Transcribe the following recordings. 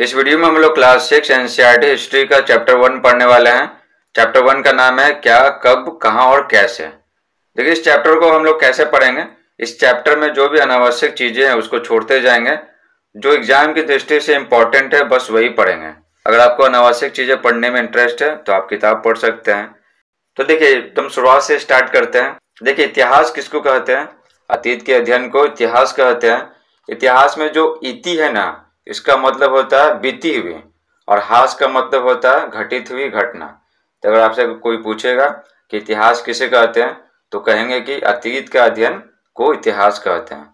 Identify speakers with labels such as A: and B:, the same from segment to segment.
A: इस वीडियो में हम लोग क्लास सिक्स एनसीईआरटी हिस्ट्री का चैप्टर वन पढ़ने वाले हैं चैप्टर वन का नाम है क्या कब कहाँ और कैसे देखिए इस चैप्टर को हम लोग कैसे पढ़ेंगे इस चैप्टर में जो भी अनावश्यक चीज़ें हैं उसको छोड़ते जाएंगे जो एग्जाम की दृष्टि से इम्पोर्टेंट है बस वही पढ़ेंगे अगर आपको अनावश्यक चीज़ें पढ़ने में इंटरेस्ट है तो आप किताब पढ़ सकते हैं तो देखिये एकदम शुरुआत से स्टार्ट करते हैं देखिये इतिहास किसको कहते हैं अतीत के अध्ययन को इतिहास कहते हैं इतिहास में जो इति है ना इसका मतलब होता है बीती हुई और हास का मतलब होता है घटित हुई घटना तो अगर आपसे कोई पूछेगा कि इतिहास किसे कहते हैं तो कहेंगे कि अतीत का अध्ययन को इतिहास कहते हैं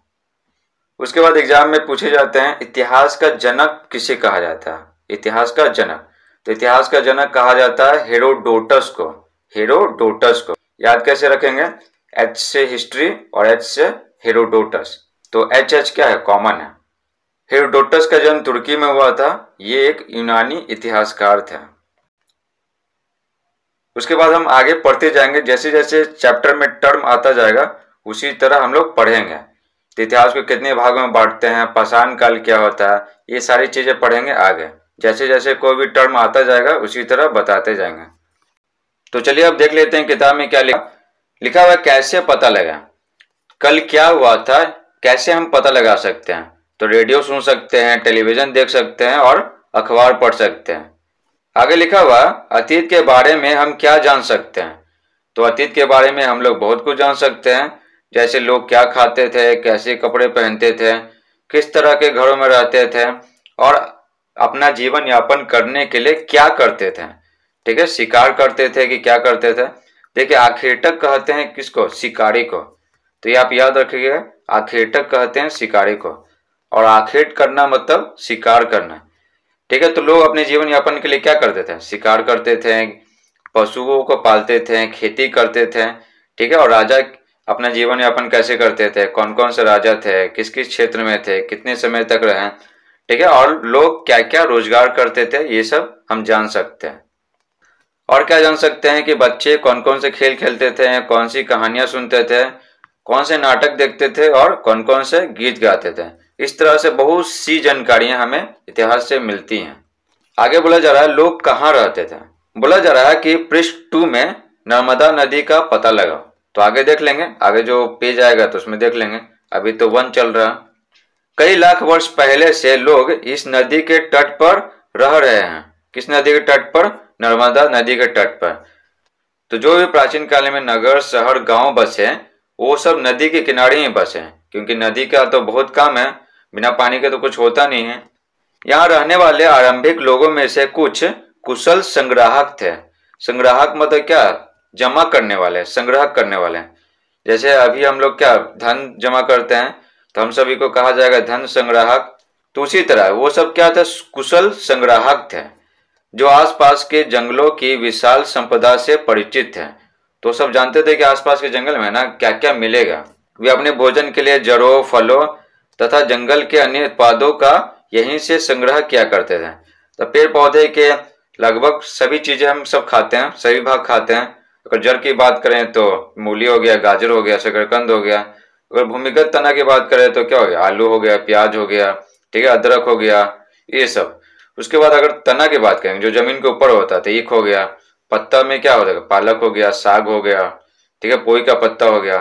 A: उसके बाद एग्जाम में पूछे जाते हैं इतिहास का जनक किसे कहा जाता है इतिहास का जनक तो इतिहास का जनक कहा जाता है हेरोडोटस को हेरोडोटस को याद कैसे रखेंगे एच से हिस्ट्री और एच से हेरोडोटस तो एच एच क्या है कॉमन है हेरोडोटस का जन्म तुर्की में हुआ था ये एक यूनानी इतिहासकार थे उसके बाद हम आगे पढ़ते जाएंगे जैसे जैसे चैप्टर में टर्म आता जाएगा उसी तरह हम लोग पढ़ेंगे तो इतिहास को कितने भागों में बांटते हैं पाषाण काल क्या होता है ये सारी चीज़ें पढ़ेंगे आगे जैसे जैसे कोई भी टर्म आता जाएगा उसी तरह बताते जाएंगे तो चलिए अब देख लेते हैं किताब में क्या लिखा लिखा हुआ कैसे पता लगा कल क्या हुआ था कैसे हम पता लगा सकते हैं तो रेडियो सुन सकते हैं टेलीविज़न देख सकते हैं और अखबार पढ़ सकते हैं आगे लिखा हुआ अतीत के बारे में हम क्या जान सकते हैं तो अतीत के बारे में हम लोग बहुत कुछ जान सकते हैं जैसे लोग क्या खाते थे कैसे कपड़े पहनते थे किस तरह के घरों में रहते थे और अपना जीवन यापन करने के लिए क्या करते थे ठीक है शिकार करते थे कि क्या करते थे देखिए आखेटक कहते हैं किसको शिकारी को तो ये आप याद रखिएगा आखेटक कहते हैं शिकारी को और आखिर करना मतलब शिकार करना ठीक है तो लोग अपने जीवन यापन के लिए क्या करते थे शिकार करते थे पशुओं को पालते थे खेती करते थे ठीक है और राजा अपना जीवन यापन कैसे करते थे कौन कौन से राजा थे किस किस क्षेत्र में थे कितने समय तक रहे ठीक है और लोग क्या क्या रोजगार करते थे ये सब हम जान सकते हैं और क्या जान सकते हैं कि बच्चे कौन कौन से खेल खेलते थे कौन सी कहानियां सुनते थे कौन से नाटक देखते थे और कौन कौन से गीत गाते थे इस तरह से बहुत सी जानकारियां हमें इतिहास से मिलती हैं आगे बोला जा रहा है लोग कहाँ रहते थे बोला जा रहा है कि पृष्ठ टू में नर्मदा नदी का पता लगा तो आगे देख लेंगे आगे जो पेज आएगा तो उसमें देख लेंगे अभी तो वन चल रहा कई लाख वर्ष पहले से लोग इस नदी के तट पर रह रहे हैं किस नदी के तट पर नर्मदा नदी के तट पर तो जो भी प्राचीन काल में नगर शहर गांव बसे वो सब नदी के किनारे ही बसे क्योंकि नदी का तो बहुत काम है बिना पानी के तो कुछ होता नहीं है यहाँ रहने वाले आरंभिक लोगों में से कुछ कुशल संग्राहक थे संग्राहक मतलब क्या जमा करने वाले संग्रह करने वाले जैसे अभी हम लोग क्या धन जमा करते हैं तो हम सभी को कहा जाएगा धन संग्राहक तो उसी तरह वो सब क्या था कुशल संग्राहक थे जो आसपास के जंगलों की विशाल संपदा से परिचित थे तो सब जानते थे कि आसपास के जंगल में ना क्या क्या मिलेगा वे अपने भोजन के लिए जड़ों फलों तथा जंगल के अन्य उत्पादों का यहीं से संग्रह किया करते थे तो पेड़ पौधे के लगभग सभी चीज़ें हम सब खाते हैं सभी भाग खाते हैं अगर जड़ की बात करें तो मूली हो गया गाजर हो गया शकरकंद हो गया अगर भूमिगत तना की बात करें तो क्या हो गया आलू हो गया प्याज हो गया ठीक है अदरक हो गया ये सब उसके बाद अगर तना की बात करें जो ज़मीन के ऊपर होता है तो ईख हो गया पत्ता में क्या होता है पालक हो गया साग हो गया ठीक है पोई का पत्ता हो गया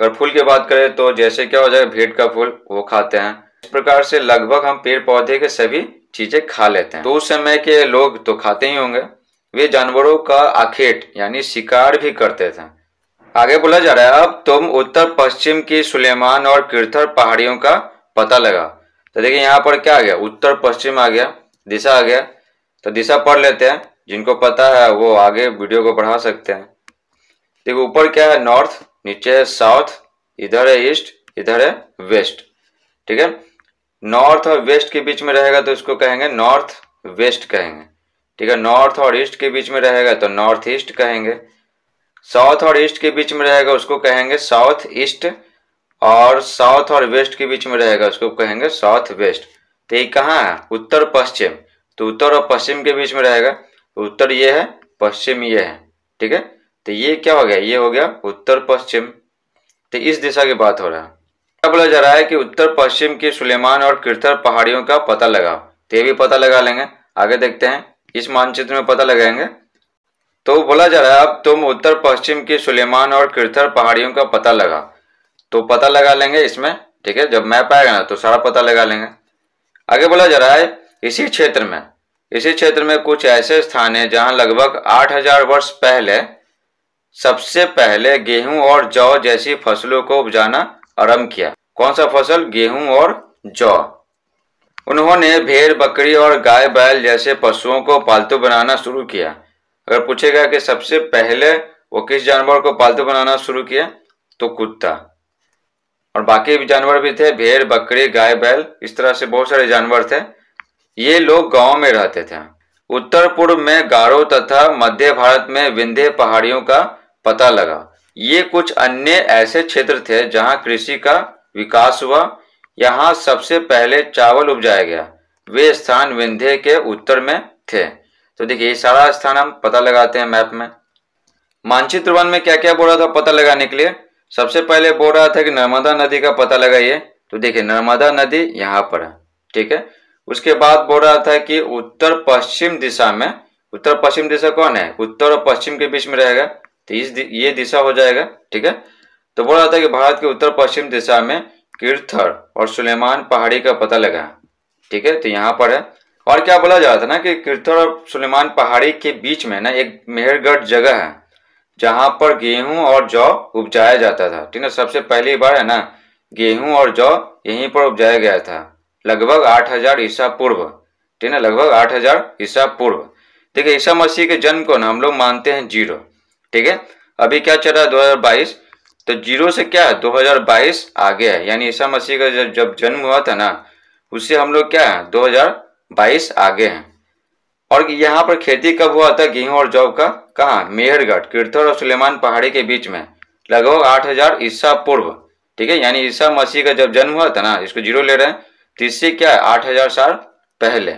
A: अगर फूल की बात करें तो जैसे क्या हो जाएगा भेंट का फूल वो खाते हैं इस प्रकार से लगभग हम पेड़ पौधे के सभी चीजें खा लेते हैं तो उस समय के लोग तो खाते ही होंगे वे जानवरों का आखेट यानी शिकार भी करते थे आगे बोला जा रहा है अब तुम उत्तर पश्चिम की सुलेमान और किरथर पहाड़ियों का पता लगा तो देखिए यहाँ पर क्या आ गया उत्तर पश्चिम आ गया दिशा आ गया तो दिशा पढ़ लेते हैं जिनको पता है वो आगे वीडियो को बढ़ा सकते हैं देखो ऊपर क्या है नॉर्थ नीचे है साउथ इधर है ईस्ट इधर है वेस्ट ठीक है नॉर्थ और वेस्ट के बीच में रहेगा तो इसको कहेंगे नॉर्थ वेस्ट कहेंगे ठीक है नॉर्थ और ईस्ट के बीच में रहेगा तो नॉर्थ ईस्ट कहेंगे साउथ और ईस्ट के बीच में रहेगा उसको कहेंगे साउथ ईस्ट और साउथ और वेस्ट के बीच में रहेगा उसको कहेंगे साउथ वेस्ट तो ये कहाँ है उत्तर पश्चिम तो उत्तर और पश्चिम के बीच में रहेगा उत्तर ये है पश्चिम ये है ठीक है तो ये क्या हो गया ये हो गया उत्तर पश्चिम तो इस दिशा की बात हो रहा है क्या बोला जा रहा है कि उत्तर पश्चिम के सुलेमान और किरतर पहाड़ियों का पता लगाओ तो ये भी पता लगा लेंगे आगे देखते हैं इस मानचित्र में पता लगाएंगे तो बोला जा रहा है अब तुम उत्तर पश्चिम के सुलेमान और किरथर पहाड़ियों का पता लगा तो पता लगा लेंगे इसमें ठीक है जब मैप आएगा ना तो सारा पता लगा लेंगे आगे बोला जा रहा है इसी क्षेत्र में इसी क्षेत्र में कुछ ऐसे स्थान है जहां लगभग 8000 वर्ष पहले सबसे पहले गेहूं और जौ जैसी फसलों को उपजाना आरंभ किया कौन सा फसल गेहूं और जौ उन्होंने भेड़ बकरी और गाय बैल जैसे पशुओं को पालतू बनाना शुरू किया अगर पूछेगा कि सबसे पहले वो किस जानवर को पालतू बनाना शुरू किया तो कुत्ता और बाकी भी जानवर भी थे भेड़ बकरी गाय बैल इस तरह से बहुत सारे जानवर थे ये लोग गांव में रहते थे उत्तर पूर्व में गारो तथा मध्य भारत में विंध्य पहाड़ियों का पता लगा ये कुछ अन्य ऐसे क्षेत्र थे जहां कृषि का विकास हुआ यहाँ सबसे पहले चावल उपजाया गया वे स्थान विंध्य के उत्तर में थे तो देखिए ये सारा स्थान हम पता लगाते हैं मैप में मानचित्र वन में क्या क्या बोल रहा था पता लगाने के लिए सबसे पहले बोल रहा था कि नर्मदा नदी का पता लगाइए तो देखिये नर्मदा नदी यहाँ पर है ठीक है उसके बाद बोल रहा था कि उत्तर पश्चिम दिशा में उत्तर पश्चिम दिशा कौन है उत्तर और पश्चिम के बीच में रहेगा तो इस दि, ये दिशा हो जाएगा ठीक है तो बोला जाता है कि भारत के उत्तर पश्चिम दिशा में कीर्थर और सुलेमान पहाड़ी का पता लगा ठीक है तो यहाँ पर है और क्या बोला जा था ना कि कीर्थर और सुलेमान पहाड़ी के बीच में ना एक मेहरगढ़ जगह है जहां पर गेहूं और जौ उपजाया जाता था ठीक है सबसे पहली बार है ना गेहूं और जौ यहीं पर उपजाया गया था लगभग 8000 ईसा पूर्व ठीक है लगभग 8000 ईसा पूर्व ठीक है ईसा मसीह के जन्म को ना हम लोग मानते हैं जीरो ठीक है अभी क्या चल रहा है 2022 तो जीरो से क्या है 2022 आ गया है यानी ईसा मसीह का जब जन्म हुआ था ना उससे हम लोग क्या है बाईस आगे हैं और यहाँ पर खेती कब हुआ था गेहूं और जौ का कहा मेहरगढ़ कीर्थर और सुलेमान पहाड़ी के बीच में लगभग 8000 ईसा पूर्व ठीक है यानी ईसा मसीह का जब जन्म हुआ था ना इसको जीरो ले रहे हैं तो इससे क्या है आठ हजार साल पहले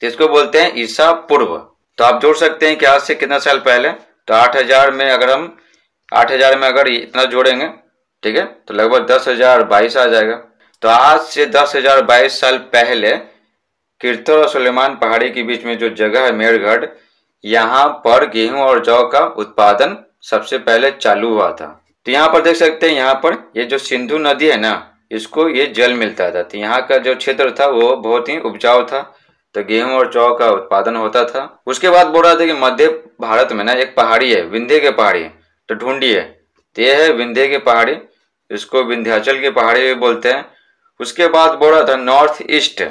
A: तो इसको बोलते हैं ईसा पूर्व तो आप जोड़ सकते हैं कि आज से कितना साल पहले तो आठ हज़ार में अगर हम आठ हज़ार में अगर इतना जोड़ेंगे ठीक है तो लगभग दस हज़ार बाईस आ जाएगा तो आज से दस हज़ार बाईस साल पहले कीर्तन और सुलेमान पहाड़ी के बीच में जो जगह है मेड़गढ़ यहाँ पर गेहूं और जौ का उत्पादन सबसे पहले चालू हुआ था तो यहाँ पर देख सकते हैं यहाँ पर ये जो सिंधु नदी है ना इसको ये जल मिलता था तो यहाँ का जो क्षेत्र था वो बहुत ही उपजाऊ था तो गेहूं और चौ का उत्पादन होता था उसके बाद बोल रहा था कि मध्य भारत में ना एक पहाड़ी है विंध्य के पहाड़ी तो ढूंढिए तो यह है विंध्य की पहाड़ी इसको विंध्याचल की पहाड़ी भी बोलते हैं उसके बाद बोल रहा था नॉर्थ ईस्ट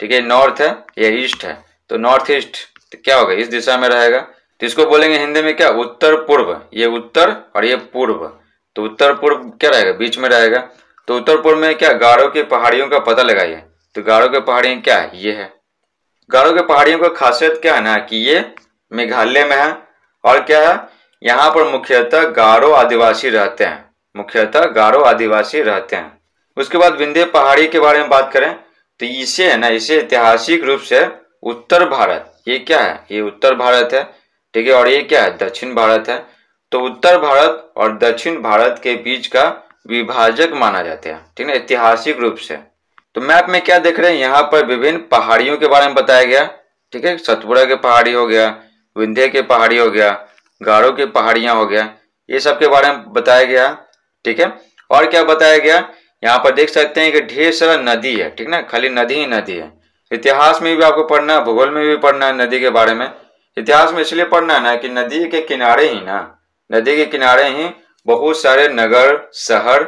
A: ठीक है नॉर्थ है यह ईस्ट है तो नॉर्थ ईस्ट तो क्या होगा इस दिशा में रहेगा तो इसको बोलेंगे हिंदी में क्या उत्तर पूर्व ये उत्तर और ये पूर्व तो उत्तर पूर्व क्या रहेगा बीच में रहेगा तो उत्तर पूर्व में क्या गाड़ो की पहाड़ियों का पता लगाइए तो गाड़ो की पहाड़ियाँ क्या है ये है गारो के पहाड़ियों का खासियत क्या है ना कि ये मेघालय में है और क्या है यहाँ पर मुख्यतः गारो आदिवासी रहते हैं मुख्यतः गारो आदिवासी रहते हैं उसके बाद विंध्य पहाड़ी के बारे में बात करें तो इसे है ना इसे ऐतिहासिक रूप से उत्तर भारत ये क्या है ये उत्तर भारत है ठीक है और ये क्या है दक्षिण भारत है तो उत्तर भारत और दक्षिण भारत के बीच का विभाजक माना जाता है ठीक है ऐतिहासिक रूप से तो मैप में क्या देख रहे हैं यहाँ पर विभिन्न पहाड़ियों के बारे में बताया गया ठीक है सतपुरा के पहाड़ी हो गया विंध्य के पहाड़ी हो गया गारो के पहाड़ियां हो गया ये सब के बारे में बताया गया ठीक है और क्या बताया गया यहाँ पर देख सकते हैं कि ढेर सारा नदी है ठीक ना खाली नदी ही नदी है इतिहास में भी आपको पढ़ना है भूगोल में भी पढ़ना है नदी के बारे में इतिहास में इसलिए पढ़ना है ना कि नदी के किनारे ही ना नदी के किनारे ही बहुत सारे नगर शहर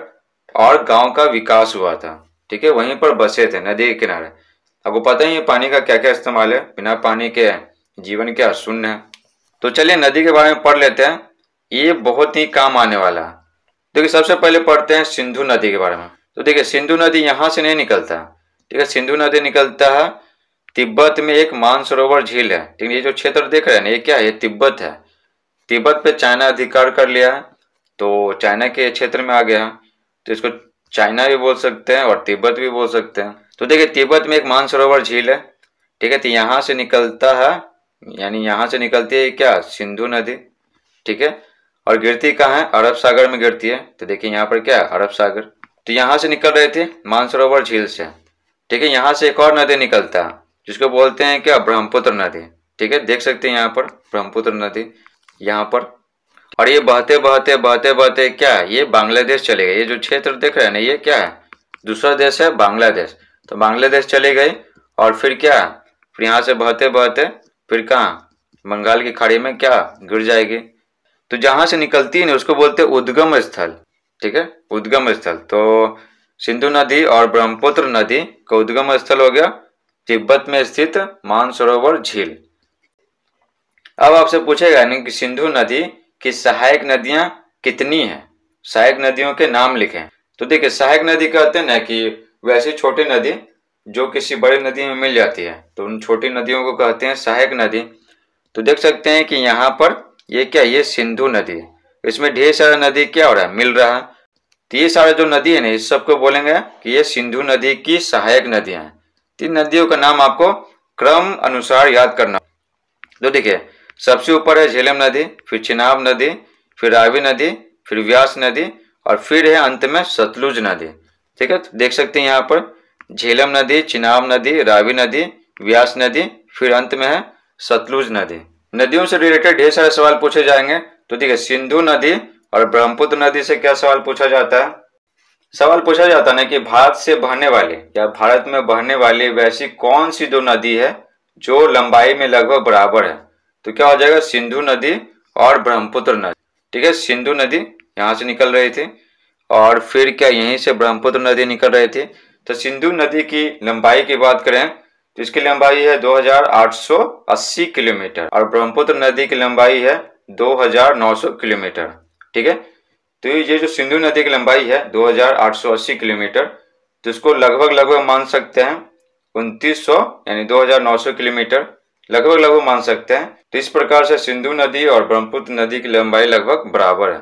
A: और गांव का विकास हुआ था ठीक है वहीं पर बसे थे नदी के किनारे आपको पता ही है पानी का क्या क्या इस्तेमाल है बिना पानी के जीवन क्या शून्य है तो चलिए नदी के बारे में पढ़ लेते हैं ये बहुत ही काम आने वाला है देखिए सबसे पहले पढ़ते हैं सिंधु नदी के बारे में तो देखिए सिंधु नदी यहाँ से नहीं निकलता ठीक है सिंधु नदी निकलता है तिब्बत में एक मानसरोवर झील है ठीक है ये जो क्षेत्र देख रहे हैं ना ये क्या है ये तिब्बत है तिब्बत पे चाइना अधिकार कर लिया है तो चाइना के क्षेत्र में आ गया तो इसको चाइना भी बोल सकते हैं और तिब्बत भी बोल सकते हैं तो देखिए तिब्बत में एक मानसरोवर झील है ठीक है तो यहाँ से निकलता है यानी यहाँ से निकलती है क्या सिंधु नदी ठीक है और गिरती कहाँ है अरब सागर में गिरती है तो देखिए यहाँ पर क्या है अरब सागर तो यहाँ से निकल रहे थे मानसरोवर झील से ठीक है यहाँ से एक और नदी निकलता है जिसको बोलते हैं क्या ब्रह्मपुत्र नदी ठीक है देख सकते हैं यहाँ पर ब्रह्मपुत्र नदी यहाँ पर और ये बहते बहते बहते बहते क्या है ये बांग्लादेश चले गए ये जो क्षेत्र देख रहे हैं ना ये क्या है दूसरा देश है बांग्लादेश तो बांग्लादेश चले गए और फिर क्या फिर यहाँ से बहते बहते फिर कहाँ बंगाल की खाड़ी में क्या गिर जाएगी तो जहाँ से निकलती है ना उसको बोलते उद्गम स्थल ठीक है उद्गम स्थल तो सिंधु नदी और ब्रह्मपुत्र नदी का उद्गम स्थल हो गया तिब्बत में स्थित मानसरोवर झील अब आपसे पूछेगा यानी कि सिंधु नदी कि सहायक नदियां कितनी हैं सहायक नदियों के नाम लिखे तो देखिए सहायक नदी कहते हैं ना कि वैसी छोटी नदी जो किसी बड़ी नदी में मिल जाती है तो उन छोटी नदियों को कहते हैं सहायक नदी तो देख सकते हैं कि यहाँ पर ये क्या ये सिंधु नदी है इसमें ढेर सारा नदी क्या हो रहा है मिल रहा है तो ये सारे जो नदी है ना इस सबको बोलेंगे कि ये सिंधु नदी की सहायक नदियां हैं तीन तो नदियों का नाम आपको क्रम अनुसार याद करना तो देखिये सबसे ऊपर है झेलम नदी फिर चिनाब नदी फिर रावी नदी फिर व्यास नदी और फिर है अंत में सतलुज नदी ठीक है तो देख सकते हैं यहाँ पर झेलम नदी चिनाब नदी रावी नदी व्यास नदी फिर अंत में है सतलुज नदी नदियों से रिलेटेड ढेर सारे सवाल पूछे जाएंगे तो देखिए सिंधु नदी और ब्रह्मपुत्र नदी से क्या सवाल पूछा जाता है सवाल पूछा जाता है ना कि भारत से बहने वाली या भारत में बहने वाली वैसी कौन सी दो नदी है जो लंबाई में लगभग बराबर है तो क्या हो जाएगा सिंधु नदी और ब्रह्मपुत्र नदी ठीक है सिंधु नदी यहाँ से निकल रही थी और फिर क्या यहीं से ब्रह्मपुत्र नदी निकल रही थी तो सिंधु नदी की लंबाई की बात करें तो इसकी लंबाई है 2880 किलोमीटर और ब्रह्मपुत्र नदी की लंबाई है 2900 किलोमीटर ठीक है तो ये जो सिंधु नदी की लंबाई है 2880 किलोमीटर तो इसको लगभग लगभग मान सकते हैं उनतीस यानी 2900 किलोमीटर लगभग लगभग मान सकते हैं तो इस प्रकार से सिंधु नदी और ब्रह्मपुत्र नदी की लंबाई लगभग बराबर है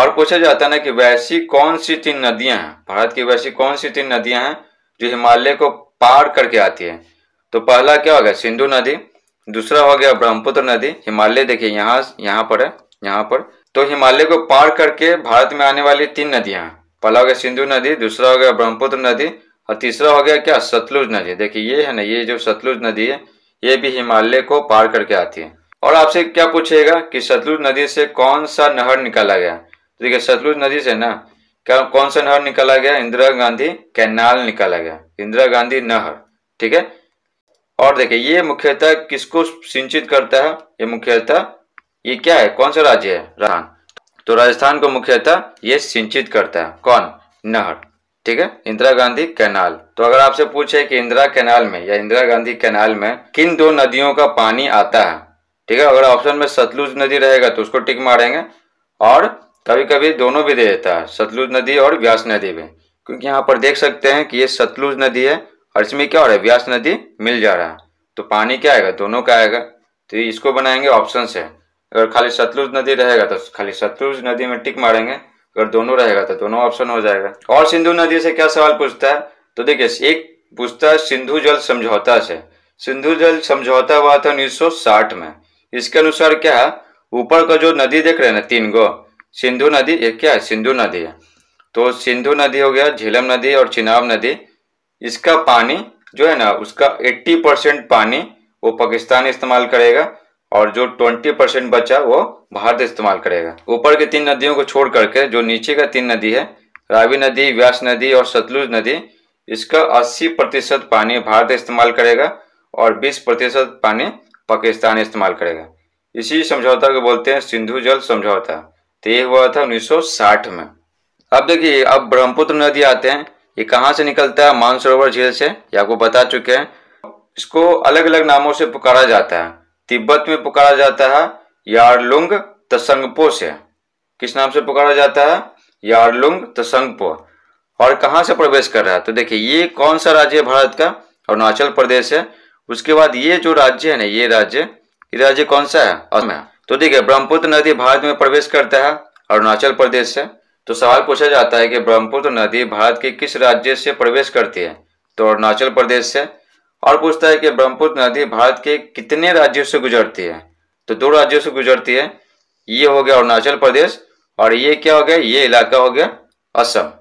A: और पूछा जाता है ना कि वैसी कौन सी तीन नदियां हैं भारत की वैसी कौन सी तीन नदियां हैं जो हिमालय को पार करके आती है तो पहला क्या हो गया सिंधु नदी दूसरा हो गया ब्रह्मपुत्र नदी हिमालय देखिए यहाँ यहाँ पर है यहाँ पर तो हिमालय को पार करके भारत में आने वाली तीन नदियां पहला हो गया सिंधु नदी दूसरा हो गया ब्रह्मपुत्र नदी और तीसरा हो गया क्या सतलुज नदी देखिए ये है ना ये जो सतलुज नदी है ये भी हिमालय को पार करके आती है और आपसे क्या पूछेगा कि सतलुज नदी से कौन सा नहर निकाला गया तो देखिए सतलुज नदी से ना क्या कौन सा नहर निकाला गया इंदिरा गांधी कैनाल निकाला गया इंदिरा गांधी नहर ठीक है और देखिए ये मुख्यतः किसको सिंचित करता है ये मुख्यतः ये क्या है कौन सा राज्य है राजस्थान तो राजस्थान को मुख्यतः ये सिंचित करता है कौन नहर ठीक है इंदिरा गांधी कैनाल तो अगर आपसे पूछे कि इंदिरा कैनाल में या इंदिरा गांधी कैनाल में किन दो नदियों का पानी आता है ठीक है अगर ऑप्शन में सतलुज नदी रहेगा तो उसको टिक मारेंगे और कभी कभी दोनों भी दे देता है सतलुज नदी और व्यास नदी भी क्योंकि यहाँ पर देख सकते हैं कि ये सतलुज नदी है और इसमें क्या हो रहा है व्यास नदी मिल जा रहा है तो पानी क्या आएगा दोनों का आएगा तो इसको बनाएंगे ऑप्शन से अगर खाली सतलुज नदी रहेगा तो खाली सतलुज नदी में टिक मारेंगे अगर दोनों रहेगा तो दोनों ऑप्शन हो जाएगा और सिंधु नदी से क्या सवाल पूछता है तो देखिए एक पूछता है सिंधु जल समझौता से सिंधु जल समझौता हुआ था उन्नीस में इसके अनुसार क्या है ऊपर का जो नदी देख रहे हैं ना तीन गो सिंधु नदी ये क्या है सिंधु नदी है तो सिंधु नदी हो गया झीलम नदी और चिनाब नदी इसका पानी जो है ना उसका 80 परसेंट पानी वो पाकिस्तान इस्तेमाल करेगा और जो 20 परसेंट बचा वो भारत इस्तेमाल करेगा ऊपर की तीन नदियों को छोड़ करके जो नीचे का तीन नदी है रावी नदी व्यास नदी और सतलुज नदी इसका 80 प्रतिशत पानी भारत इस्तेमाल करेगा और 20 प्रतिशत पानी पाकिस्तान इस्तेमाल करेगा इसी समझौता को बोलते हैं सिंधु जल समझौता तो ये हुआ था उन्नीस में अब देखिए अब ब्रह्मपुत्र नदी आते हैं ये कहाँ से निकलता है मानसरोवर झील से ये आपको बता चुके हैं इसको अलग अलग नामों से पुकारा जाता है तिब्बत में पुकारा जाता है यारलुंग तसंगपो से किस नाम से पुकारा जाता है यारलुंग तसंगपो और कहाँ से प्रवेश कर रहा है तो देखिए ये कौन सा राज्य है भारत का अरुणाचल प्रदेश है उसके बाद ये जो राज्य है ना ये राज्य ये राज्य कौन सा है असम है तो देखिए ब्रह्मपुत्र नदी भारत में प्रवेश करता है अरुणाचल प्रदेश से तो सवाल पूछा जाता है कि ब्रह्मपुत्र नदी भारत के किस राज्य से प्रवेश करती है तो अरुणाचल प्रदेश से और पूछता है कि ब्रह्मपुत्र नदी भारत के कितने राज्यों से गुजरती है तो दो राज्यों से गुजरती है ये हो गया अरुणाचल प्रदेश और ये क्या हो गया ये इलाका हो गया असम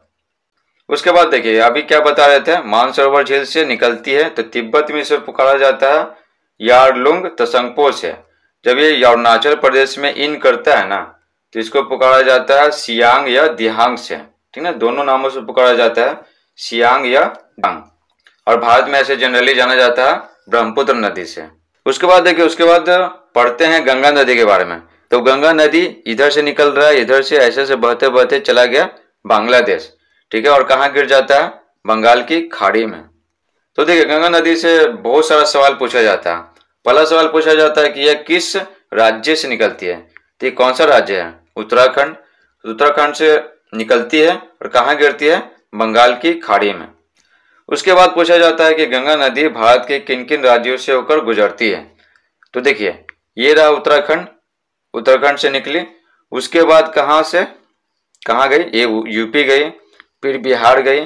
A: उसके बाद देखिए अभी क्या बता रहे थे मानसरोवर झील से निकलती है तो तिब्बत में इसे पुकारा जाता है यारलुंग तसंगपो से जब ये अरुणाचल प्रदेश में इन करता है ना तो इसको पुकारा जाता है सियांग या दिहांग से ठीक है दोनों नामों से पुकारा जाता है सियांग या दिहांग और भारत में ऐसे जनरली जाना जाता है ब्रह्मपुत्र नदी से उसके बाद देखिए उसके बाद पढ़ते हैं गंगा नदी के बारे में तो गंगा नदी इधर से निकल रहा है इधर से ऐसे से बहते बहते चला गया बांग्लादेश ठीक है और कहाँ गिर जाता है बंगाल की खाड़ी में तो देखिए गंगा नदी से बहुत सारा सवाल पूछा जाता है पहला सवाल पूछा जाता है कि यह किस राज्य से निकलती है तो ये कौन सा राज्य है उत्तराखंड उत्तराखंड से निकलती है और कहाँ गिरती है बंगाल की खाड़ी में उसके बाद पूछा जाता है कि गंगा नदी भारत के किन किन राज्यों से होकर गुजरती है तो देखिए ये रहा उत्तराखंड उत्तराखंड से निकली उसके बाद कहाँ से कहाँ गई ये यूपी गई फिर बिहार गई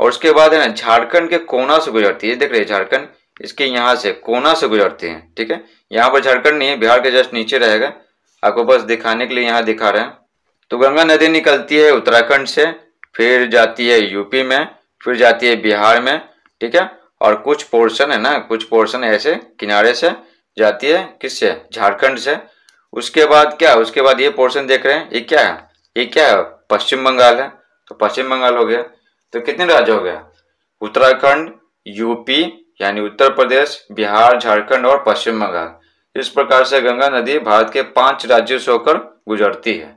A: और उसके बाद है ना झारखंड के कोना से गुजरती है देख रहे हैं झारखंड इसके यहाँ से कोना से गुजरती है ठीक है यहाँ पर झारखंड नहीं है बिहार के जस्ट नीचे रहेगा आपको बस दिखाने के लिए यहाँ दिखा रहे हैं तो गंगा नदी निकलती है उत्तराखंड से फिर जाती है यूपी में फिर जाती है बिहार में ठीक है और कुछ पोर्शन है ना कुछ पोर्शन ऐसे किनारे से जाती है किससे झारखंड से उसके बाद क्या उसके बाद ये पोर्शन देख रहे हैं ये क्या है ये क्या है पश्चिम बंगाल है तो पश्चिम बंगाल हो गया तो कितने राज्य हो गया उत्तराखंड यूपी यानी उत्तर प्रदेश बिहार झारखंड और पश्चिम बंगाल इस प्रकार से गंगा नदी भारत के पांच राज्यों से होकर गुजरती है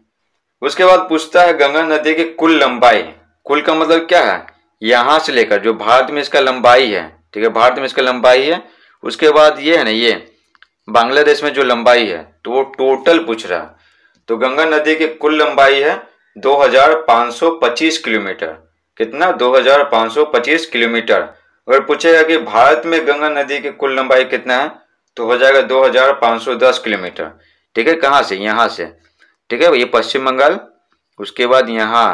A: उसके बाद पूछता है गंगा नदी की कुल लंबाई कुल का मतलब क्या है यहाँ से लेकर जो भारत में इसका लंबाई है ठीक है भारत में इसका लंबाई है उसके बाद ये है ना ये बांग्लादेश में जो लंबाई है तो वो टोटल पूछ रहा तो गंगा नदी की कुल लंबाई है 2525 किलोमीटर कितना 2525 किलोमीटर अगर पूछेगा कि भारत में गंगा नदी की कुल लंबाई कितना है तो हो जाएगा 2510 किलोमीटर ठीक है कहाँ से यहाँ से ठीक है ये पश्चिम बंगाल उसके बाद यहाँ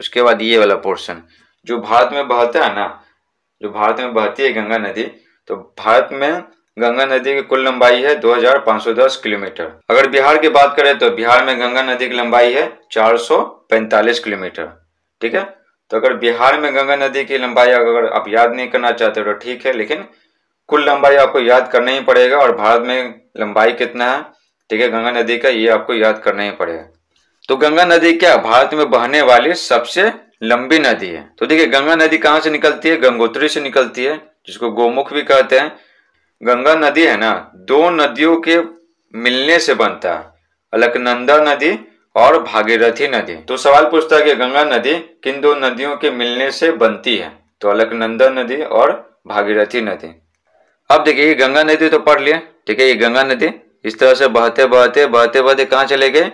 A: उसके बाद ये वाला पोर्शन जो भारत में बहता है ना जो भारत में बहती है गंगा नदी तो भारत में गंगा नदी की कुल लंबाई है 2510 किलोमीटर अगर बिहार की बात करें तो बिहार में गंगा नदी की लंबाई है 445 किलोमीटर ठीक है तो अगर बिहार में गंगा नदी की लंबाई अगर आप याद नहीं करना चाहते तो ठीक है लेकिन कुल लंबाई आपको याद करना ही पड़ेगा और भारत में लंबाई कितना है ठीक है गंगा नदी का ये आपको याद करना ही पड़ेगा तो गंगा नदी क्या भारत में बहने वाली सबसे लंबी नदी है तो देखिए गंगा नदी कहाँ से निकलती है गंगोत्री से निकलती है जिसको गोमुख भी कहते हैं गंगा नदी है ना दो नदियों के मिलने से बनता है अलकनंदा नदी और भागीरथी नदी तो सवाल पूछता है कि गंगा नदी किन दो नदियों के मिलने से बनती है तो अलकनंदा नदी और भागीरथी नदी अब देखिए ये गंगा नदी तो पढ़ लिए ठीक है ये गंगा नदी इस तरह से बहते बहते बहते बहते कहाँ चले गए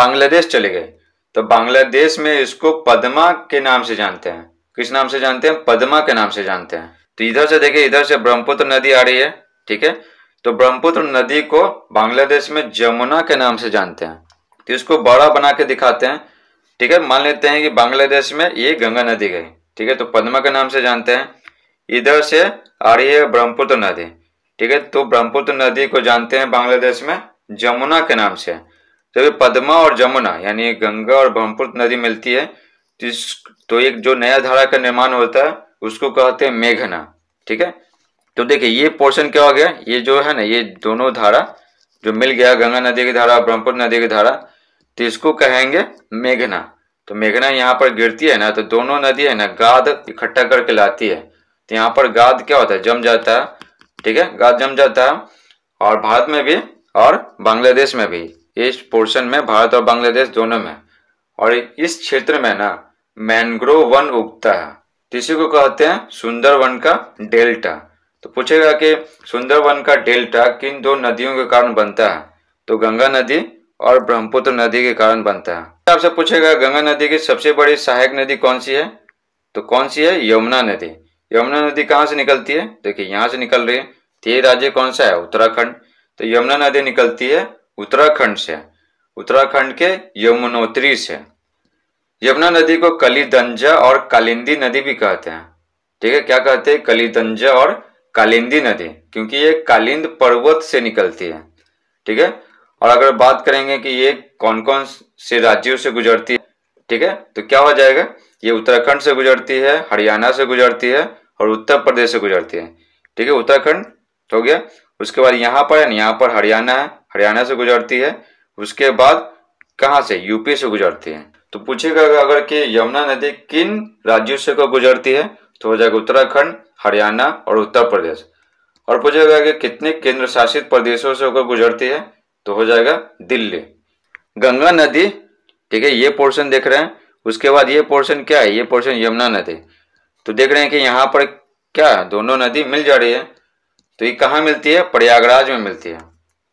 A: बांग्लादेश चले गए तो बांग्लादेश में इसको पद्मा के नाम से जानते हैं किस नाम से जानते हैं पद्मा के नाम से जानते हैं तो इधर से देखिए इधर से ब्रह्मपुत्र नदी आ रही है ठीक है तो ब्रह्मपुत्र नदी को बांग्लादेश में जमुना के नाम से जानते हैं तो इसको बड़ा बना के दिखाते हैं ठीक है मान लेते हैं कि बांग्लादेश में ये गंगा नदी गई ठीक है तो पद्मा के नाम से जानते हैं इधर से आ रही है ब्रह्मपुत्र नदी ठीक है तो ब्रह्मपुत्र नदी को जानते हैं बांग्लादेश में जमुना के नाम से जब ये पद्मा और जमुना यानी गंगा और ब्रह्मपुत्र नदी मिलती है तो इस तो एक जो नया धारा का निर्माण होता है उसको कहते हैं मेघना ठीक है तो देखिए ये पोर्शन क्या हो गया ये जो है ना ये दोनों धारा जो मिल गया गंगा नदी की धारा और ब्रह्मपुत्र नदी की धारा तो इसको कहेंगे मेघना तो मेघना यहाँ पर गिरती है ना तो दोनों नदी है ना गाद इकट्ठा करके लाती है तो यहाँ पर गाद क्या होता है जम जाता है ठीक है गाद जम जाता है और भारत में भी और बांग्लादेश में भी इस पोर्शन में भारत और बांग्लादेश दोनों में और इस क्षेत्र में ना मैनग्रोव वन उगता है किसी इसी को कहते हैं सुंदरवन का डेल्टा तो पूछेगा कि सुंदरवन का डेल्टा किन दो नदियों के कारण बनता है तो गंगा नदी और ब्रह्मपुत्र नदी के कारण बनता है आपसे पूछेगा गंगा नदी की सबसे बड़ी सहायक नदी कौन सी है तो कौन सी है यमुना नदी यमुना नदी कहाँ से निकलती है देखिए यहाँ से निकल रही है तो ये राज्य कौन सा है उत्तराखंड तो यमुना नदी निकलती है उत्तराखंड से उत्तराखंड के यमुनोत्री से यमुना नदी को कलीदंजा और कालिंदी नदी भी कहते हैं ठीक है क्या कहते हैं कलीदंजा और कालिंदी नदी क्योंकि ये कालिंद पर्वत से निकलती है ठीक है और अगर बात करेंगे कि ये कौन कौन से राज्यों से गुजरती है ठीक है तो क्या हो जाएगा ये उत्तराखंड से गुजरती है हरियाणा से गुजरती है और उत्तर प्रदेश से गुजरती है ठीक है उत्तराखंड तो हो गया उसके बाद यहाँ पर है यहाँ पर हरियाणा है हरियाणा से गुजरती है उसके बाद कहाँ से यूपी से गुजरती है तो पूछेगा अगर कि यमुना नदी किन राज्यों से को गुजरती है तो हो जाएगा उत्तराखंड हरियाणा और उत्तर प्रदेश और पूछेगा कि कितने केंद्र शासित प्रदेशों से होकर गुजरती है तो हो जाएगा दिल्ली गंगा नदी ठीक है ये पोर्शन देख रहे हैं उसके बाद ये पोर्शन क्या है ये पोर्शन यमुना नदी तो देख रहे हैं कि यहाँ पर क्या दोनों नदी मिल जा रही है तो ये कहाँ मिलती है प्रयागराज में मिलती है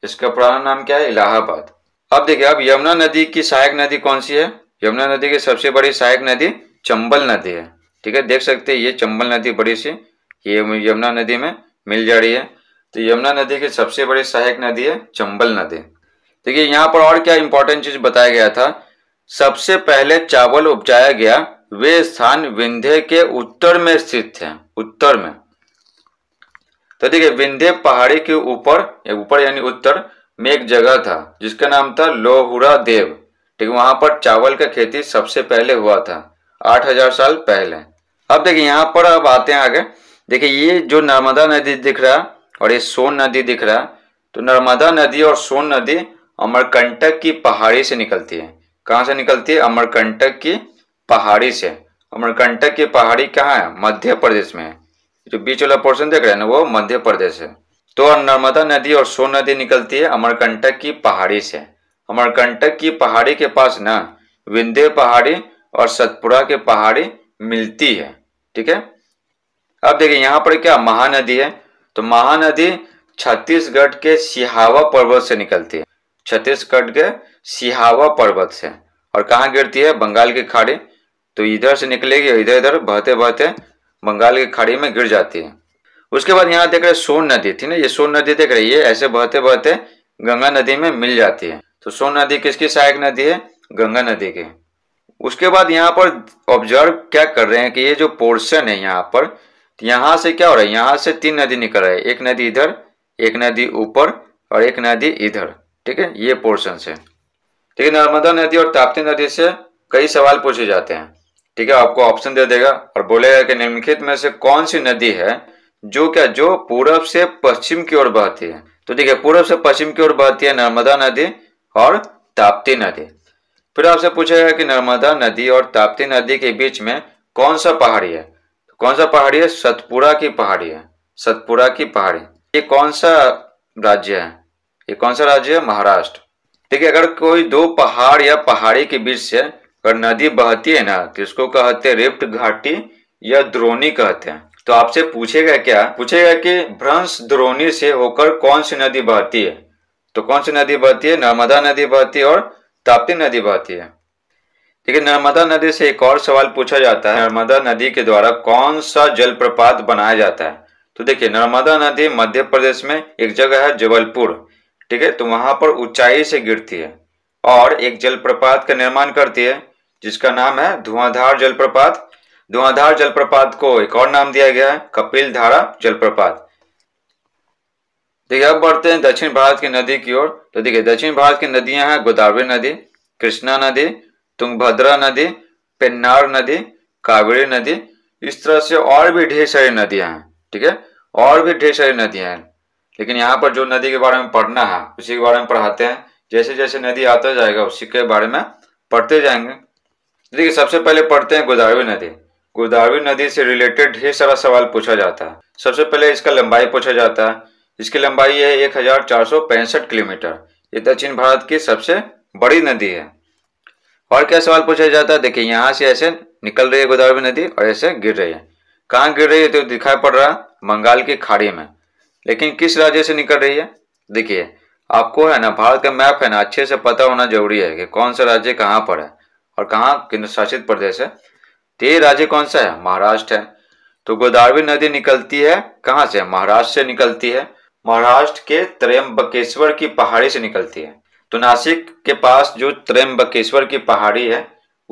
A: इसका पुराना नाम क्या है इलाहाबाद अब देखिए अब यमुना नदी की सहायक नदी कौन सी है यमुना नदी की सबसे बड़ी सहायक नदी चंबल नदी है ठीक है देख सकते हैं ये चंबल नदी बड़ी सी ये यमुना नदी में मिल जा रही है तो यमुना नदी की सबसे बड़ी सहायक नदी है चंबल नदी देखिए यहाँ पर और क्या इंपॉर्टेंट चीज बताया गया था सबसे पहले चावल उपजाया गया वे स्थान विंध्य के उत्तर में स्थित थे उत्तर में तो देखिए विंध्य पहाड़ी के ऊपर ऊपर यानी उत्तर में एक जगह था जिसका नाम था लोहुरा देव ठीक वहां पर चावल का खेती सबसे पहले हुआ था 8000 साल पहले अब देखिए यहाँ पर अब आते हैं आगे देखिए ये जो नर्मदा नदी दिख रहा और ये सोन नदी दिख रहा तो नर्मदा नदी और सोन नदी अमरकंटक की पहाड़ी से निकलती है कहाँ से निकलती है अमरकंटक की पहाड़ी से अमरकंटक की पहाड़ी कहाँ है मध्य प्रदेश में है जो बीच वाला पोर्शन देख रहे हैं ना वो मध्य प्रदेश है तो नर्मदा नदी और सोन नदी निकलती है अमरकंटक की पहाड़ी से अमरकंटक की पहाड़ी के पास ना विंध्य पहाड़ी और सतपुरा के पहाड़ी मिलती है ठीक है अब देखिए यहाँ पर क्या महानदी है तो महानदी छत्तीसगढ़ के सिहावा पर्वत से निकलती है छत्तीसगढ़ के सिहावा पर्वत से और कहाँ गिरती है बंगाल की खाड़ी तो इधर से निकलेगी इधर इधर बहते बहते बंगाल की खाड़ी में गिर जाती है उसके बाद यहाँ देख रहे सोन नदी थी ना ये सोन नदी देख रही है ऐसे बहते बहते गंगा नदी में मिल जाती है तो सोन नदी किसकी सहायक नदी है गंगा नदी की उसके बाद यहाँ पर ऑब्जर्व क्या कर रहे हैं कि ये जो पोर्शन है यहाँ पर यहाँ से क्या हो रहा है यहाँ से तीन नदी निकल रहा है एक नदी इधर एक नदी ऊपर और एक नदी इधर ठीक है ये पोर्शन से ठीक है नर्मदा नदी और ताप्ती नदी से कई सवाल पूछे जाते हैं ठीक है आपको ऑप्शन दे देगा और बोलेगा कि निम्नलिखित में से कौन सी नदी है जो क्या जो पूर्व से पश्चिम की ओर बहती है तो ठीक है पूर्व से पश्चिम की ओर बहती है नर्मदा नदी और ताप्ती नदी फिर आपसे पूछेगा कि नर्मदा नदी और ताप्ती नदी के बीच में कौन सा पहाड़ी है तो कौन सा पहाड़ी है सतपुरा की पहाड़ी है सतपुरा की पहाड़ी ये कौन सा राज्य है ये कौन सा राज्य है महाराष्ट्र है अगर कोई दो पहाड़ या पहाड़ी के बीच से और नदी बहती है ना तो इसको कहते हैं रिप्ट घाटी या द्रोणी कहते हैं तो आपसे पूछेगा क्या पूछेगा कि भ्रंश द्रोणी से होकर कौन सी नदी बहती है तो कौन सी नदी बहती है नर्मदा नदी बहती है और ताप्ती नदी बहती है ठीक है नर्मदा नदी से एक और सवाल पूछा जाता है नर्मदा नदी के द्वारा कौन सा जलप्रपात बनाया जाता है तो देखिए नर्मदा नदी मध्य प्रदेश में एक जगह है जबलपुर ठीक है तो वहां पर ऊंचाई से गिरती है और एक जलप्रपात का निर्माण करती है जिसका नाम है धुआंधार जलप्रपात धुआंधार जलप्रपात को एक और नाम दिया गया है कपिल धारा जलप्रपात देखिए अब बढ़ते हैं दक्षिण भारत की नदी की ओर तो देखिए दक्षिण भारत की नदियां हैं गोदावरी नदी कृष्णा नदी तुंगभद्रा नदी पेन्नार नदी कावेरी नदी इस तरह से और भी ढेर सारी नदियां हैं ठीक है और भी ढेर सारी नदियां हैं लेकिन यहाँ पर जो नदी के बारे में पढ़ना है उसी के बारे में पढ़ाते हैं जैसे जैसे नदी आता जाएगा उसी के बारे में पढ़ते जाएंगे देखिए सबसे पहले पढ़ते हैं गोदावरी नदी गोदावरी नदी से रिलेटेड ढेर सारा सवाल पूछा जाता है सबसे पहले इसका लंबाई पूछा जाता है इसकी लंबाई है एक किलोमीटर ये दक्षिण भारत की सबसे बड़ी नदी है और क्या सवाल पूछा जाता है देखिए यहाँ से ऐसे निकल रही है गोदावरी नदी और ऐसे गिर रही है कहाँ गिर रही है तो दिखाई पड़ रहा बंगाल की खाड़ी में लेकिन किस राज्य से निकल रही है देखिए आपको है ना भारत का मैप है ना अच्छे से पता होना जरूरी है कि कौन सा राज्य कहाँ पर है और कहा केंद्र शासित प्रदेश है तो ये राज्य कौन सा है महाराष्ट्र है तो गोदावरी नदी निकलती है कहाँ से महाराष्ट्र से निकलती है महाराष्ट्र के त्रयम्बकेश्वर की पहाड़ी से निकलती है तो नासिक के पास जो त्रयम्बकेश्वर की पहाड़ी है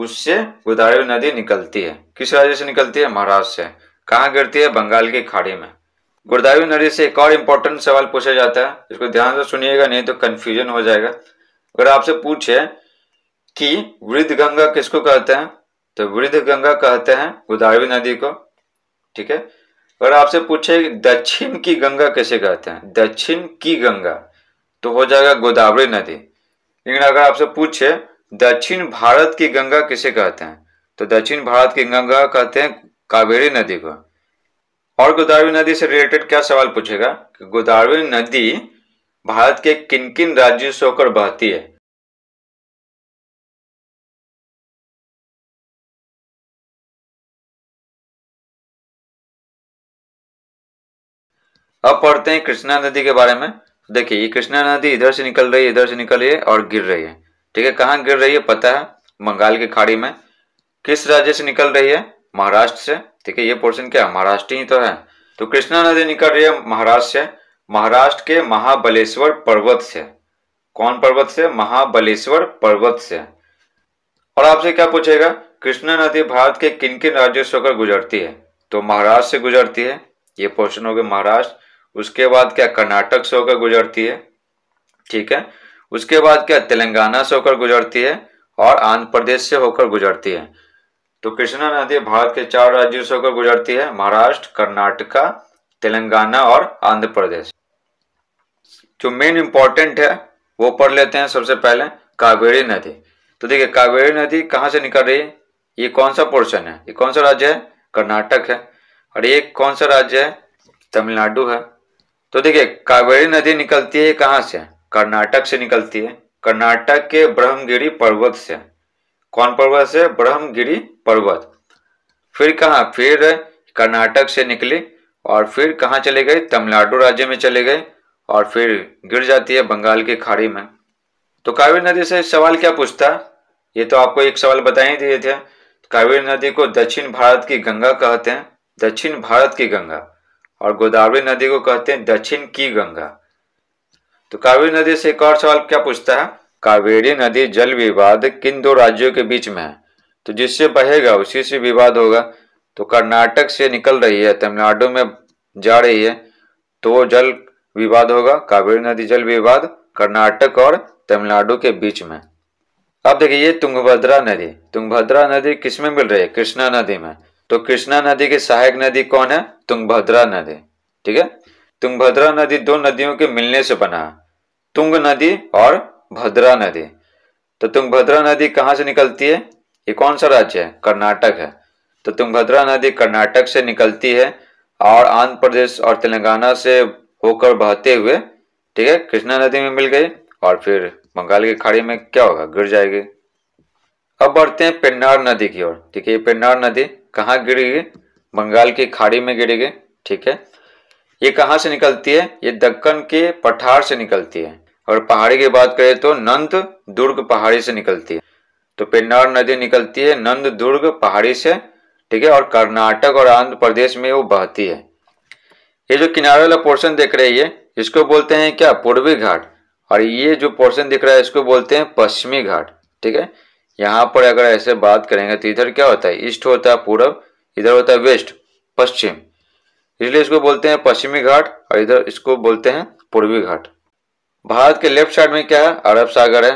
A: उससे गोदावरी नदी निकलती है किस राज्य से निकलती है महाराष्ट्र से कहाँ गिरती है बंगाल की खाड़ी में गोदावरी नदी से एक और इम्पोर्टेंट सवाल पूछा जाता है इसको ध्यान से सुनिएगा नहीं तो कन्फ्यूजन हो जाएगा अगर आपसे पूछे कि वृद्ध गंगा किसको कहते हैं तो वृद्ध गंगा कहते हैं गोदावरी नदी को ठीक है और आपसे पूछे दक्षिण की गंगा कैसे कहते हैं दक्षिण की गंगा तो हो जाएगा गोदावरी नदी लेकिन अगर आपसे पूछे दक्षिण भारत की गंगा किसे कहते हैं तो दक्षिण भारत की गंगा कहते हैं कावेरी नदी को और गोदावरी नदी से रिलेटेड क्या सवाल पूछेगा कि गोदावरी नदी भारत के किन किन राज्यों से होकर बहती है अब पढ़ते हैं कृष्णा नदी के बारे में देखिए ये कृष्णा नदी इधर से निकल रही है इधर से निकल रही है और गिर रही है ठीक है कहाँ गिर रही है पता है बंगाल की खाड़ी में किस राज्य से निकल रही है महाराष्ट्र से ठीक है ये पोर्शन क्या महाराष्ट्र ही तो है तो कृष्णा नदी निकल रही है महाराष्ट्र से महाराष्ट्र के महाबलेश्वर पर्वत से कौन पर्वत से महाबलेश्वर पर्वत से और आपसे क्या पूछेगा कृष्णा नदी भारत के किन किन राज्यों से होकर गुजरती है तो महाराष्ट्र से गुजरती है ये पोर्शन हो गए महाराष्ट्र उसके बाद क्या कर्नाटक से होकर गुजरती है ठीक है उसके बाद क्या तेलंगाना से होकर गुजरती है और आंध्र प्रदेश से होकर गुजरती है तो कृष्णा नदी भारत के चार राज्यों से होकर गुजरती है महाराष्ट्र कर्नाटका तेलंगाना और आंध्र प्रदेश जो मेन इंपॉर्टेंट है वो पढ़ लेते हैं सबसे पहले कावेरी नदी तो देखिए कावेरी नदी कहाँ से निकल रही है ये कौन सा पोर्शन है ये कौन सा राज्य है कर्नाटक है और ये कौन सा राज्य है तमिलनाडु है तो देखिए कावेरी नदी निकलती है कहाँ से कर्नाटक से निकलती है कर्नाटक के ब्रह्मगिरी पर्वत से कौन पर्वत से ब्रह्मगिरी पर्वत फिर कहाँ फिर कर्नाटक से निकली और फिर कहाँ चले गए तमिलनाडु राज्य में चले गए और फिर गिर जाती है बंगाल की खाड़ी में तो कावेरी नदी से सवाल क्या पूछता ये तो आपको एक सवाल बता ही दिए थे कावेरी नदी को दक्षिण भारत की गंगा कहते हैं दक्षिण भारत की गंगा और गोदावरी नदी को कहते हैं दक्षिण की गंगा तो कावेरी नदी से एक और सवाल क्या पूछता है कावेरी नदी जल विवाद किन दो राज्यों के बीच में है तो जिससे बहेगा उसी से विवाद होगा तो कर्नाटक से निकल रही है तमिलनाडु में जा रही है तो जल विवाद होगा कावेरी नदी जल विवाद कर्नाटक और तमिलनाडु के बीच में अब देखिए ये तुंगभद्रा नदी तुंगभद्रा नदी किसमें मिल रही है कृष्णा नदी में तो कृष्णा नदी की सहायक नदी कौन है तुंगभद्रा नदी ठीक है तुंगभद्रा नदी दो नदियों के मिलने से बना तुंग नदी और भद्रा नदी तो तुंगभद्रा नदी कहाँ से निकलती है ये कौन सा राज्य है कर्नाटक है तो तुंगभद्रा नदी कर्नाटक से निकलती है और आंध्र प्रदेश और तेलंगाना से होकर बहते हुए ठीक है कृष्णा नदी में मिल गई और फिर बंगाल की खाड़ी में क्या होगा गिर जाएगी अब बढ़ते हैं पेन्नार नदी की ओर ठीक है ये पेन्नार नदी कहाँ गिरेगी बंगाल की खाड़ी में गिरेगी ठीक है ये कहाँ से निकलती है ये दक्कन के पठार से निकलती है और पहाड़ी की बात करें तो नंद दुर्ग पहाड़ी से निकलती है तो पिन्नार नदी निकलती है नंद दुर्ग पहाड़ी से ठीक है और कर्नाटक और आंध्र प्रदेश में वो बहती है ये जो किनारे वाला पोर्शन देख रहे ये इसको बोलते हैं क्या पूर्वी घाट और ये जो पोर्शन दिख रहा है इसको बोलते हैं पश्चिमी घाट ठीक है यहाँ पर अगर ऐसे बात करेंगे तो इधर क्या होता है ईस्ट होता है पूरब इधर होता है वेस्ट पश्चिम इसलिए इसको बोलते हैं पश्चिमी घाट और इधर इसको बोलते हैं पूर्वी घाट भारत के लेफ्ट साइड में क्या है अरब सागर है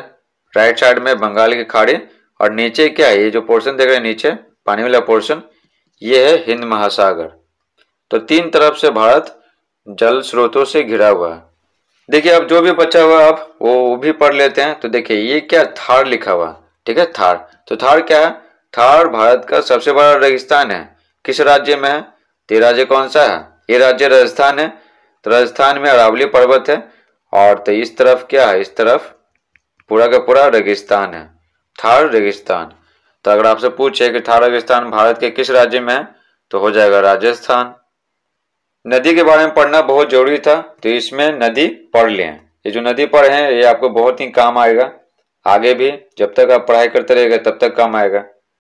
A: राइट साइड में बंगाल की खाड़ी और नीचे क्या है ये जो पोर्शन देख रहे हैं नीचे पानी वाला पोर्शन ये है हिंद महासागर तो तीन तरफ से भारत जल स्रोतों से घिरा हुआ है देखिए अब जो भी बचा हुआ आप वो भी पढ़ लेते हैं तो देखिए ये क्या थार लिखा हुआ है ठीक है थार तो थार क्या है थार भारत का सबसे बड़ा रेगिस्तान है किस राज्य में है तो ये राज्य कौन सा है ये राज्य राजस्थान है तो राजस्थान में अरावली पर्वत है और तो इस तरफ क्या है इस तरफ पूरा का पूरा रेगिस्तान है थार रेगिस्तान तो अगर आपसे पूछे कि थार रेगिस्तान भारत के किस राज्य में है तो हो जाएगा राजस्थान नदी के बारे में पढ़ना बहुत जरूरी था तो इसमें नदी पढ़ लें ये जो नदी पर हैं ये आपको बहुत ही काम आएगा आगे भी जब तक आप पढ़ाई करते रहेगा तब तक काम आएगा